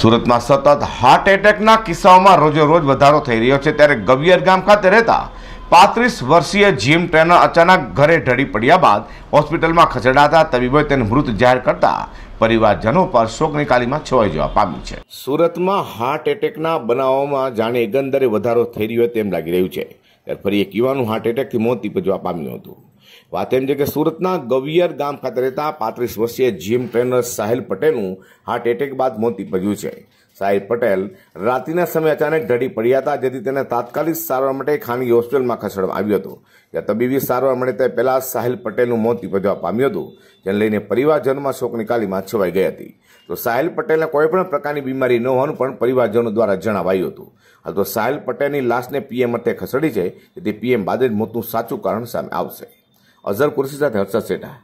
સુરતમાં સતત હાર્ટ એટેકના કિસ્સાઓમાં રોજ વધારો થઈ રહ્યો છે ત્યારે ગવિયર ગામ ખાતે રહેતા પાંત્રીસ વર્ષીય જીમ ટ્રેનર અચાનક ઘરે ઢળી પડ્યા બાદ હોસ્પિટલમાં ખસેડાતા તબીબોએ તેને મૃત જાહેર કરતા પરિવારજનો પર શોકની કાલીમાં છવાઈ જવા પામી છે સુરતમાં હાર્ટ એટેકના બનાવોમાં જાણે એકંદરે વધારો થઈ રહ્યો તેમ લાગી રહ્યું છે ત્યારે ફરી એક યુવાનું હાર્ટ એટેકથી મોત નીપજવા પામ્યું હતું વાત એમ છે કે સુરતના ગવિયર ગામ ખાતે રહેતા પાંત્રીસ વર્ષીય જીમ ટ્રેનર સાહેલ પટેલનું હાર્ટ એટેક બાદ મોત નીપજ્યું છે સાહેબ પટેલ રાત્રિના સમયે અચાનક ઢળી પડ્યા હતા જેથી તેને તાત્કાલિક સારવાર માટે ખાનગી હોસ્પિટલમાં ખસેડવામાં આવ્યું હતું જ્યાં તબીબી સારવાર મળે તે પહેલા સાહેલ પટેલનું મોત નીપજવા પામ્યું હતું જેને લઈને પરિવારજનોમાં શોકની કાલીમાં છવાઈ ગઈ હતી તો સાહેલ પટેલને કોઈપણ પ્રકારની બીમારી ન હોવાનું પણ પરિવારજનો દ્વારા જણાવાયું હતું હાલ તો સાહેલ પટેલની લાશને પીએમ અર્થે ખસેડી છે તેથી પીએમ બાદ જ મોતનું સાચું કારણ સામે આવશે અઝર કુરશી સાથે હર્ષદ શેઠા